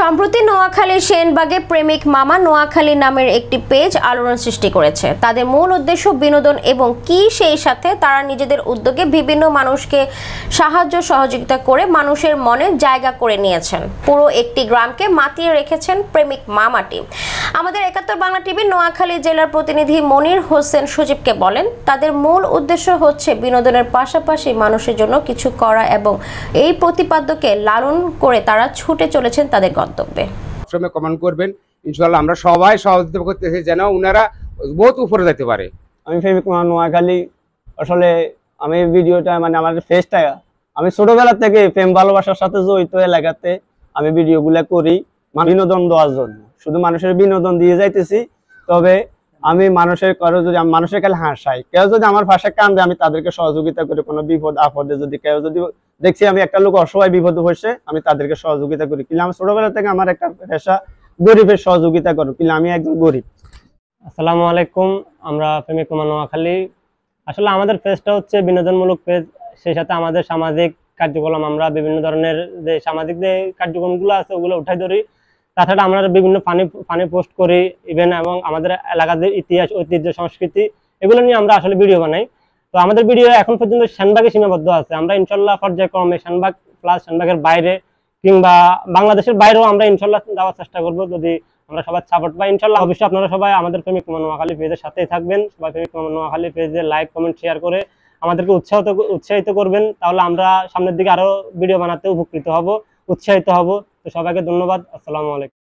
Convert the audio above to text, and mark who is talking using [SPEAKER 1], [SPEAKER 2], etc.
[SPEAKER 1] সম্প্রতি নোয়াখালীর সেনবাগে প্রেমিক মামা নোয়াখালী নামের একটি পেজ আলোড়ন সৃষ্টি করেছে তাদের মূল উদ্দেশ্য বিনোদন এবং কি সেই সাথে তারা নিজেদের উদ্যোগে বিভিন্ন মানুষকে সাহায্য সহযোগিতা করে মানুষের মনে জায়গা করে নিয়েছেন পুরো একটি গ্রামকে মাতিয়ে রেখেছেন প্রেমিক মামাটি আমাদের একাত্তর বাংলা টিভি নোয়াখালী জেলার প্রতিনিধি মনির হোসেন সজীবকে বলেন তাদের মূল উদ্দেশ্য হচ্ছে বিনোদনের পাশাপাশি মানুষের জন্য কিছু করা এবং এই প্রতিপাদ্যকে লালন করে তারা ছুটে চলেছেন তাদের গল্প মন্তব্যে
[SPEAKER 2] আশ্রমে করবেন ইনশাল্লাহ আমরা সবাই সহযোগিতা করতেছি যেন ওনারা বহুত উপরে যেতে পারে আমি ফেমি কুমার নোয়াখালী আসলে আমি ভিডিওটা মানে আমাদের ফেসটা আমি ছোটবেলা থেকে প্রেম ভালোবাসার সাথে জড়িত এলাকাতে আমি ভিডিওগুলো করি বিনোদন দেওয়ার জন্য শুধু মানুষের বিনোদন দিয়ে যাইতেছি তবে আমি মানুষের কারো যদি মানুষের কালে হাসাই কেউ যদি আমার পাশে কান্দে আমি তাদেরকে সহযোগিতা করি কোনো বিপদ আপদে যদি কেউ যদি দেখছি আমি একটা লোক অসহায় বিপদ হয়েছে আমি তাদেরকে সহযোগিতা করি কিন্তু আমার ছোটবেলা থেকে আমার একটা পেশা গরিবের সহযোগিতা করো কিন্তু আমি একজন গরিব
[SPEAKER 3] আসসালামু আলাইকুম আমরা প্রেমিক কুমার নোয়াখালী আসলে আমাদের পেজটা হচ্ছে বিনোদনমূলক পেজ সেই সাথে আমাদের সামাজিক কার্যক্রম আমরা বিভিন্ন ধরনের যে সামাজিক যে কার্যক্রমগুলো আছে ওগুলো উঠাই ধরি তাছাড়া আমরা বিভিন্ন ফানি ফানি পোস্ট করি ইভেন এবং আমাদের এলাকাদের ইতিহাস ঐতিহ্য সংস্কৃতি এগুলো নিয়ে আমরা আসলে ভিডিও বানাই তো আমাদের ভিডিও এখন পর্যন্ত শানবাগে সীমাবদ্ধ আছে আমরা ইনশাল্লাহ পর্যায়ক্রমে শানবাগ প্লাস শানবাগের বাইরে কিংবা বাংলাদেশের বাইরেও আমরা ইনশাল্লাহ যাওয়ার চেষ্টা করব যদি আমরা সবার সাপোর্ট পাই ইনশাল্লাহ অবশ্যই আপনারা সবাই আমাদের প্রেমিক কুমার নোয়াখালী পেজের সাথেই থাকবেন সবাই প্রেমিক কুমার নোয়াখালী পেজে লাইক কমেন্ট শেয়ার করে আমাদেরকে উৎসাহিত উৎসাহিত করবেন তাহলে আমরা সামনের দিকে আরও ভিডিও বানাতে উপকৃত হব উৎসাহিত হব তো সবাইকে ধন্যবাদ আসসালামু আলাইকুম